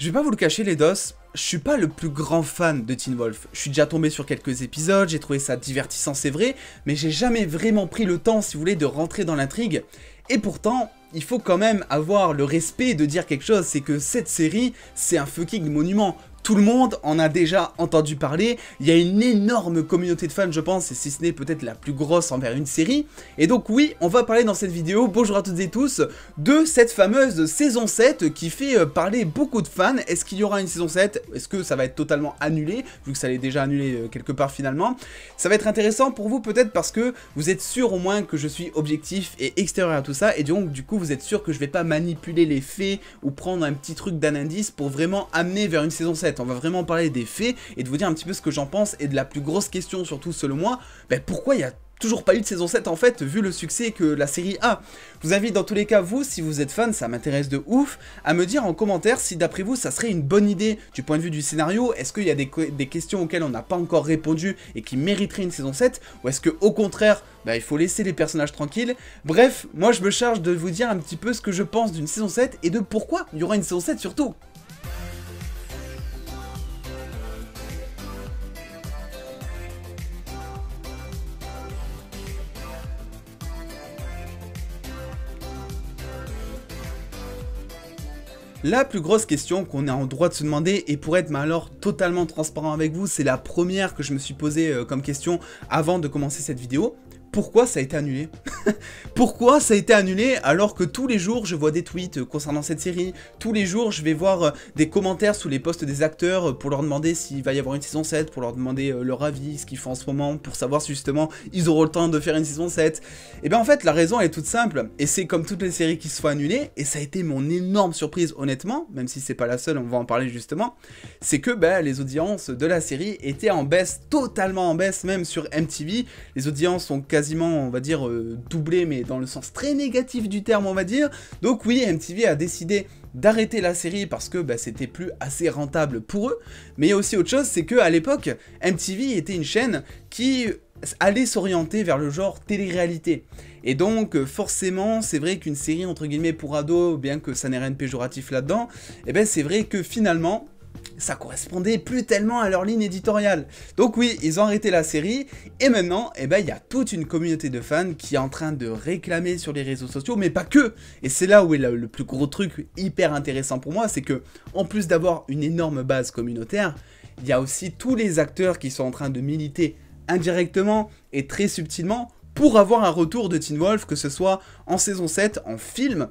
Je vais pas vous le cacher les DOS, je suis pas le plus grand fan de Teen Wolf. Je suis déjà tombé sur quelques épisodes, j'ai trouvé ça divertissant c'est vrai, mais j'ai jamais vraiment pris le temps si vous voulez de rentrer dans l'intrigue. Et pourtant, il faut quand même avoir le respect de dire quelque chose, c'est que cette série, c'est un fucking monument tout le monde en a déjà entendu parler, il y a une énorme communauté de fans je pense, et si ce n'est peut-être la plus grosse envers une série. Et donc oui, on va parler dans cette vidéo, bonjour à toutes et tous, de cette fameuse saison 7 qui fait euh, parler beaucoup de fans. Est-ce qu'il y aura une saison 7 Est-ce que ça va être totalement annulé, vu que ça l'est déjà annulé euh, quelque part finalement Ça va être intéressant pour vous peut-être parce que vous êtes sûr au moins que je suis objectif et extérieur à tout ça, et donc du coup vous êtes sûr que je vais pas manipuler les faits ou prendre un petit truc d'un indice pour vraiment amener vers une saison 7. On va vraiment parler des faits et de vous dire un petit peu ce que j'en pense et de la plus grosse question surtout selon moi, ben, pourquoi il n'y a toujours pas eu de saison 7 en fait, vu le succès que la série a. Je vous invite dans tous les cas, vous, si vous êtes fan, ça m'intéresse de ouf, à me dire en commentaire si d'après vous ça serait une bonne idée du point de vue du scénario, est-ce qu'il y a des, questions auxquelles on n'a pas encore répondu et qui mériteraient une saison 7, ou est-ce que au contraire, ben, il faut laisser les personnages tranquilles. Bref, moi je me charge de vous dire un petit peu ce que je pense d'une saison 7 et de pourquoi il y aura une saison 7 surtout. La plus grosse question qu'on est en droit de se demander, et pour être alors totalement transparent avec vous, c'est la première que je me suis posée euh, comme question avant de commencer cette vidéo, pourquoi ça a été annulé Pourquoi ça a été annulé alors que tous les jours je vois des tweets euh, concernant cette série, tous les jours je vais voir euh, des commentaires sous les posts des acteurs euh, pour leur demander s'il va y avoir une saison 7, pour leur demander leur avis, ce qu'ils font en ce moment, pour savoir si justement ils auront le temps de faire une saison 7. Et eh bien en fait la raison est toute simple, et c'est comme toutes les séries qui se font annulées, et ça a été mon énorme surprise honnêtement, même si c'est pas la seule, on va en parler justement, c'est que ben, les audiences de la série étaient en baisse, totalement en baisse même sur MTV, les audiences ont quasi quasiment, on va dire, euh, doublé, mais dans le sens très négatif du terme, on va dire. Donc oui, MTV a décidé d'arrêter la série parce que bah, c'était plus assez rentable pour eux. Mais il y a aussi autre chose, c'est que à l'époque, MTV était une chaîne qui allait s'orienter vers le genre télé-réalité. Et donc, euh, forcément, c'est vrai qu'une série entre guillemets pour ados, bien que ça n'ait rien de péjoratif là-dedans, et eh ben c'est vrai que finalement, ça correspondait plus tellement à leur ligne éditoriale. Donc oui, ils ont arrêté la série, et maintenant, eh ben, il y a toute une communauté de fans qui est en train de réclamer sur les réseaux sociaux, mais pas que Et c'est là où est le, plus gros truc hyper intéressant pour moi, c'est que, en plus d'avoir une énorme base communautaire, il y a aussi tous les acteurs qui sont en train de militer indirectement et très subtilement pour avoir un retour de Teen Wolf, que ce soit en saison 7, en film,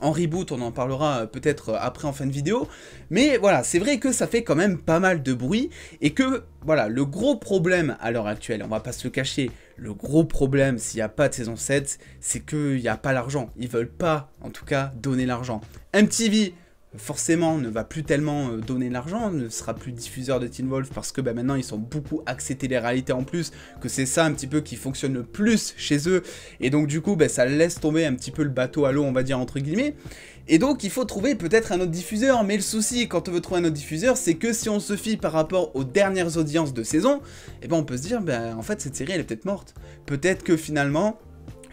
en reboot, on en parlera euh, peut-être euh, après en fin de vidéo. Mais voilà, c'est vrai que ça fait quand même pas mal de bruit et que voilà, le gros problème à l'heure actuelle, on va pas se le cacher, le gros problème s'il n'y a pas de saison 7, c'est qu'il n'y a pas l'argent. Ils veulent pas, en tout cas, donner l'argent. MTV forcément ne va plus tellement euh, donner l'argent, ne sera plus diffuseur de Teen Wolf parce que bah, maintenant ils sont beaucoup axés les réalités en plus, que c'est ça un petit peu qui fonctionne le plus chez eux, et donc du coup ben ça laisse tomber un petit peu le bateau à l'eau on va dire entre guillemets, et donc il faut trouver peut-être un autre diffuseur, mais le souci quand on veut trouver un autre diffuseur c'est que si on se fie par rapport aux dernières audiences de saison, et eh ben on peut se dire bah, en fait cette série elle est peut-être morte, peut-être que finalement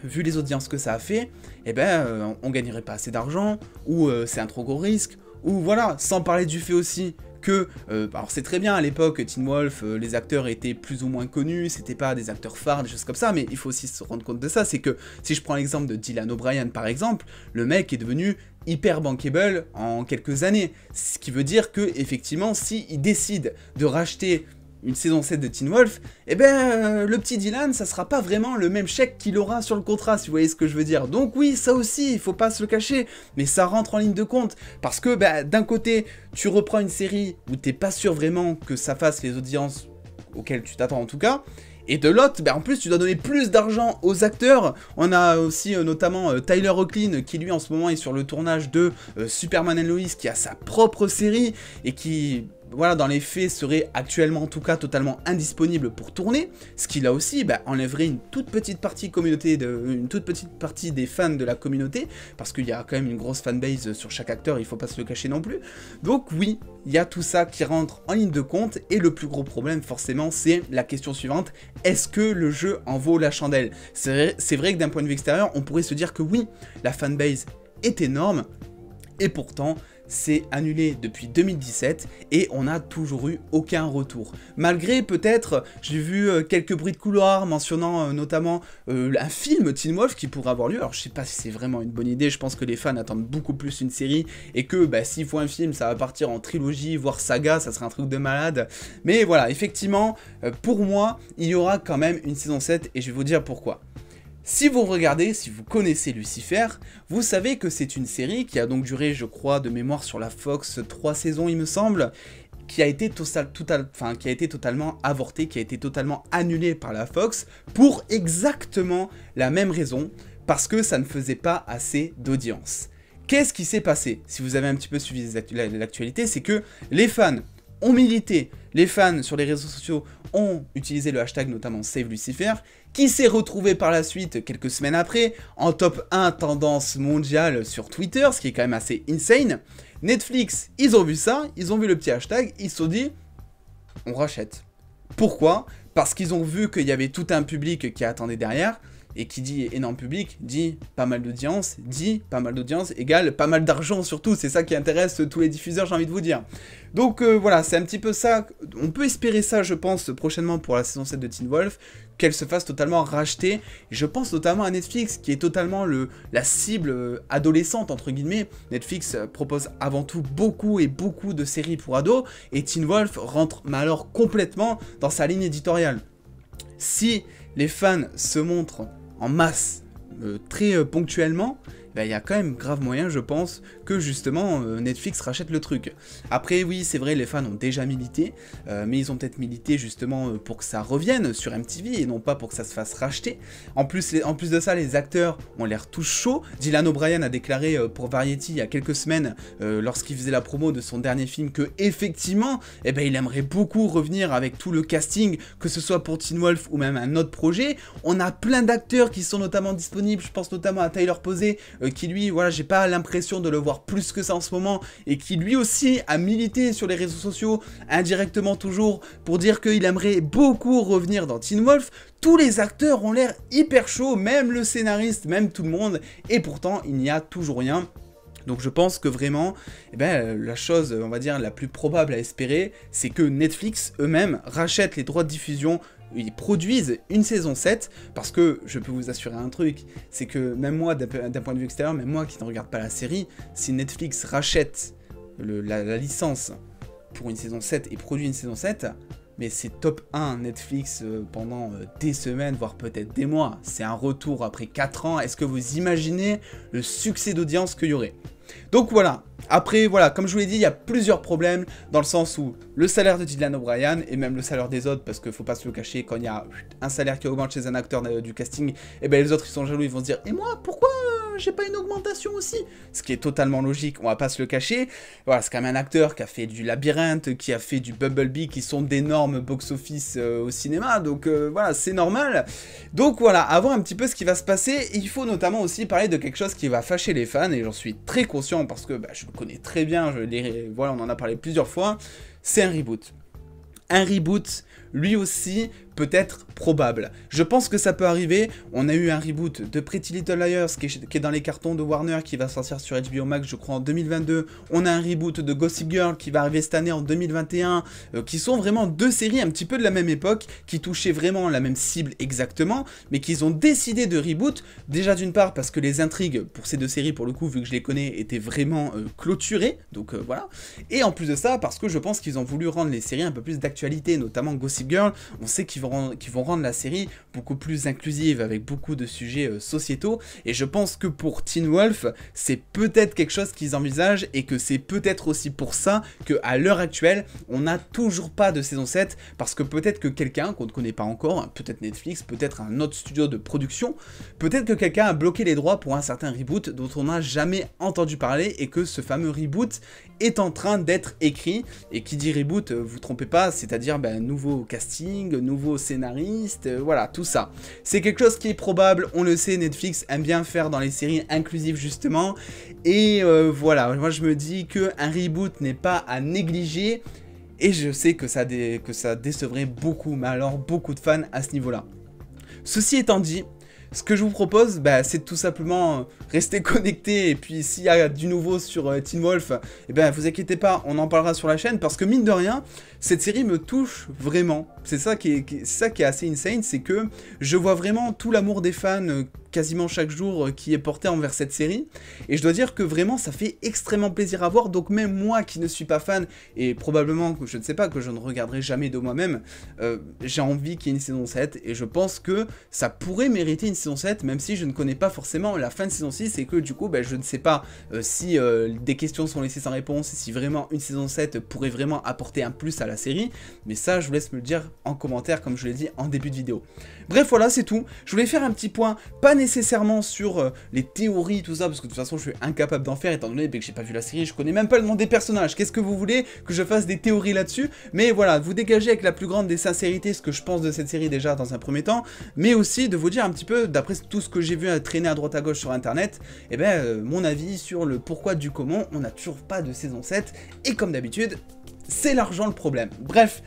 vu les audiences que ça a fait, eh ben, euh, on gagnerait pas assez d'argent, ou euh, c'est un trop gros risque, ou voilà, sans parler du fait aussi que, euh, bah, alors c'est très bien à l'époque, Teen Wolf, les acteurs étaient plus ou moins connus, c'était pas des acteurs phares, des choses comme ça, mais il faut aussi se rendre compte de ça, c'est que si je prends l'exemple de Dylan O'Brien par exemple, le mec est devenu hyper bankable en quelques années, ce qui veut dire que effectivement, si il décide de racheter une saison 7 de Teen Wolf, eh ben, euh, le petit Dylan, ça sera pas vraiment le même chèque qu'il aura sur le contrat, si vous voyez ce que je veux dire. Donc oui, ça aussi, il faut pas se le cacher, mais ça rentre en ligne de compte, parce que bah, d'un côté, tu reprends une série où t'es pas sûr vraiment que ça fasse les audiences auxquelles tu t'attends en tout cas, et de l'autre, bah, en plus, tu dois donner plus d'argent aux acteurs. On a aussi euh, notamment euh, Tyler Hoechlin, qui lui en ce moment est sur le tournage de Superman and Lois, qui a sa propre série et qui voilà, dans les faits, serait actuellement en tout cas totalement indisponible pour tourner, ce qui là aussi bah, enlèverait une toute petite partie communauté, une toute petite partie des fans de la communauté, parce qu'il y a quand même une grosse fanbase sur chaque acteur, il faut pas se le cacher non plus. Donc oui, il y a tout ça qui rentre en ligne de compte, et le plus gros problème forcément, c'est la question suivante, est-ce que le jeu en vaut la chandelle C'est vrai que d'un point de vue extérieur, on pourrait se dire que oui, la fanbase est énorme, et pourtant c'est annulé depuis 2017 et on n'a toujours eu aucun retour. Malgré peut-être, j'ai vu euh, quelques bruits de couloir mentionnant euh, notamment euh, un film Teen Wolf qui pourrait avoir lieu. Alors je sais pas si c'est vraiment une bonne idée, je pense que les fans attendent beaucoup plus une série et que bah, s'il faut un film ça va partir en trilogie, voire saga, ça serait un truc de malade. Mais voilà, effectivement, pour moi, il y aura quand même une saison 7 et je vais vous dire pourquoi. Si vous regardez, si vous connaissez Lucifer, vous savez que c'est une série qui a donc duré, je crois, de mémoire sur la Fox, 3 saisons il me semble, qui a été, total, qui a été totalement avortée, qui a été totalement annulée par la Fox pour exactement la même raison, parce que ça ne faisait pas assez d'audience. Qu'est-ce qui s'est passé Si vous avez un petit peu suivi l'actualité, c'est que les fans ont milité, les fans sur les réseaux sociaux ont utilisé le hashtag notamment Save Lucifer, qui s'est retrouvé par la suite, quelques semaines après, en top 1 tendance mondiale sur Twitter, ce qui est quand même assez insane. Netflix, ils ont vu ça, ils ont vu le petit hashtag, ils se sont dit, on rachète. Pourquoi Parce qu'ils ont vu qu'il y avait tout un public qui attendait derrière, et qui dit énorme public, dit pas mal d'audience, dit pas mal d'audience, égale pas mal d'argent surtout. C'est ça qui intéresse tous les diffuseurs, j'ai envie de vous dire. Donc euh, voilà, c'est un petit peu ça. On peut espérer ça, je pense, prochainement pour la saison 7 de Teen Wolf, qu'elle se fasse totalement racheter. Je pense notamment à Netflix, qui est totalement la cible euh, adolescente, entre guillemets. Netflix euh, propose avant tout beaucoup et beaucoup de séries pour ados, et Teen Wolf rentre alors complètement dans sa ligne éditoriale. Si les fans se montrent en masse, euh, très euh, ponctuellement, bah, il y a quand même grave moyen, je pense, que justement euh, Netflix rachète le truc. Après, oui, c'est vrai, les fans ont déjà milité, euh, mais ils ont peut-être milité justement euh, pour que ça revienne sur MTV et non pas pour que ça se fasse racheter. En plus, en plus de ça, les acteurs ont l'air tous chauds. Dylan O'Brien a déclaré pour Variety il y a quelques semaines, lorsqu'il faisait la promo de son dernier film, que effectivement, eh ben, il aimerait beaucoup revenir avec tout le casting, que ce soit pour Teen Wolf ou même un autre projet. On a plein d'acteurs qui sont notamment disponibles, je pense notamment à Tyler Posey euh, qui lui, voilà, j'ai pas l'impression de le voir plus que ça en ce moment, et qui lui aussi a milité sur les réseaux sociaux, indirectement toujours, pour dire qu'il aimerait beaucoup revenir dans Teen Wolf, tous les acteurs ont l'air hyper chaud, même le scénariste, même tout le monde, et pourtant il n'y a toujours rien. Donc je pense que vraiment, eh ben, la chose, on va dire, la plus probable à espérer, c'est que Netflix eux-mêmes rachètent les droits de diffusion ils produisent une saison 7, parce que je peux vous assurer un truc, c'est que même moi, d'un point de vue extérieur, même moi qui ne regarde pas la série, si Netflix rachète la, la, licence pour une saison 7 et produit une saison 7, mais c'est top 1 Netflix euh, pendant euh, des semaines, voire peut-être des mois. C'est un retour après 4 ans. Est-ce que vous imaginez le succès d'audience qu'il y aurait donc voilà, après, voilà, comme je vous l'ai dit, il y a plusieurs problèmes dans le sens où le salaire de Dylan O'Brien et même le salaire des autres, parce qu'il faut pas se le cacher, quand il y a un salaire qui augmente chez un acteur du casting, et eh bien les autres ils sont jaloux, ils vont se dire Et moi, pourquoi euh, j'ai pas une augmentation aussi. Ce qui est totalement logique, on va pas se le cacher. Voilà, c'est quand même un acteur qui a fait du labyrinthe, qui a fait du Bumblebee, qui sont d'énormes box-office euh, au cinéma. Donc euh, voilà, c'est normal. Donc voilà, avant un petit peu ce qui va se passer, il faut notamment aussi parler de quelque chose qui va fâcher les fans, et j'en suis très conscient parce que bah, je le connais très bien, je dirais voilà, on en a parlé plusieurs fois. C'est un reboot. Un reboot, lui aussi peut être probable. Je pense que ça peut arriver, on a eu un reboot de Pretty Little Liars qui est, dans les cartons de Warner qui va sortir sur HBO Max je crois en 2022, on a un reboot de Gossip Girl qui va arriver cette année en 2021, euh, qui sont vraiment deux séries un petit peu de la même époque, qui touchaient vraiment la même cible exactement, mais qu'ils ont décidé de reboot, déjà d'une part parce que les intrigues pour ces deux séries pour le coup vu que je les connais étaient vraiment euh, clôturées, donc euh, voilà, et en plus de ça parce que je pense qu'ils ont voulu rendre les séries un peu plus d'actualité, notamment Gossip Girl, on sait qu'ils vont, rendre la série beaucoup plus inclusive, avec beaucoup de sujets euh, sociétaux, et je pense que pour Teen Wolf, c'est peut-être quelque chose qu'ils envisagent, et que c'est peut-être aussi pour ça qu'à l'heure actuelle, on n'a toujours pas de saison 7, parce que peut-être que quelqu'un qu'on ne connaît pas encore, peut-être Netflix, peut-être un autre studio de production, peut-être que quelqu'un a bloqué les droits pour un certain reboot dont on n'a jamais entendu parler, et que ce fameux reboot est en train d'être écrit, et qui dit reboot, euh, vous trompez pas, c'est-à-dire un ben, nouveau casting, nouveau scénariste, euh, voilà, tout ça. C'est quelque chose qui est probable, on le sait, Netflix aime bien faire dans les séries inclusives justement. Et euh, voilà, moi je me dis qu'un reboot n'est pas à négliger. Et je sais que ça, que ça décevrait beaucoup, mais alors beaucoup de fans à ce niveau-là. Ceci étant dit, ce que je vous propose, bah, c'est tout simplement euh, rester connecté et puis s'il y a du nouveau sur euh, Teen Wolf, eh ben, vous inquiétez pas, on en parlera sur la chaîne parce que mine de rien, cette série me touche vraiment. C'est ça qui est, ça qui est assez insane, c'est que je vois vraiment tout l'amour des fans euh, quasiment chaque jour qui est porté envers cette série. Et je dois dire que vraiment, ça fait extrêmement plaisir à voir. Donc même moi qui ne suis pas fan, et probablement que je ne sais pas, que je ne regarderai jamais de moi-même, j'ai envie qu'il y ait une saison 7. Et je pense que ça pourrait mériter une saison 7, même si je ne connais pas forcément la fin de saison 6 et que du coup, ben, je ne sais pas euh, si euh, des questions sont laissées sans réponse et si vraiment une saison 7 pourrait vraiment apporter un plus à la série. Mais ça, je vous laisse me le dire en commentaire, comme je l'ai dit en début de vidéo. Bref, voilà, c'est tout. Je voulais faire un petit point, pas nécessairement sur euh, les théories, tout ça, parce que de toute façon, je suis incapable d'en faire, étant donné bah, que j'ai pas vu la série, je connais même pas le nom des personnages. Qu'est-ce que vous voulez que je fasse des théories là-dessus Mais voilà, vous dégagez avec la plus grande des sincérités ce que je pense de cette série déjà dans un premier temps, mais aussi de vous dire un petit peu d'après tout ce que j'ai vu traîner à droite à gauche sur internet, eh ben, euh, mon avis sur le pourquoi du comment, on n'a toujours pas de saison 7, et comme d'habitude, c'est l'argent le problème. Bref,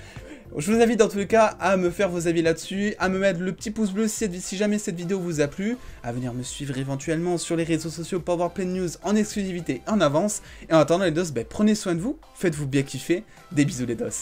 je vous invite dans tous les cas à me faire vos avis là-dessus, à me mettre le petit pouce bleu si, jamais cette vidéo vous a plu, à venir me suivre éventuellement sur les réseaux sociaux pour avoir plein de news en exclusivité en avance, et en attendant les dos, ben, prenez soin de vous, faites-vous bien kiffer, des bisous les dos.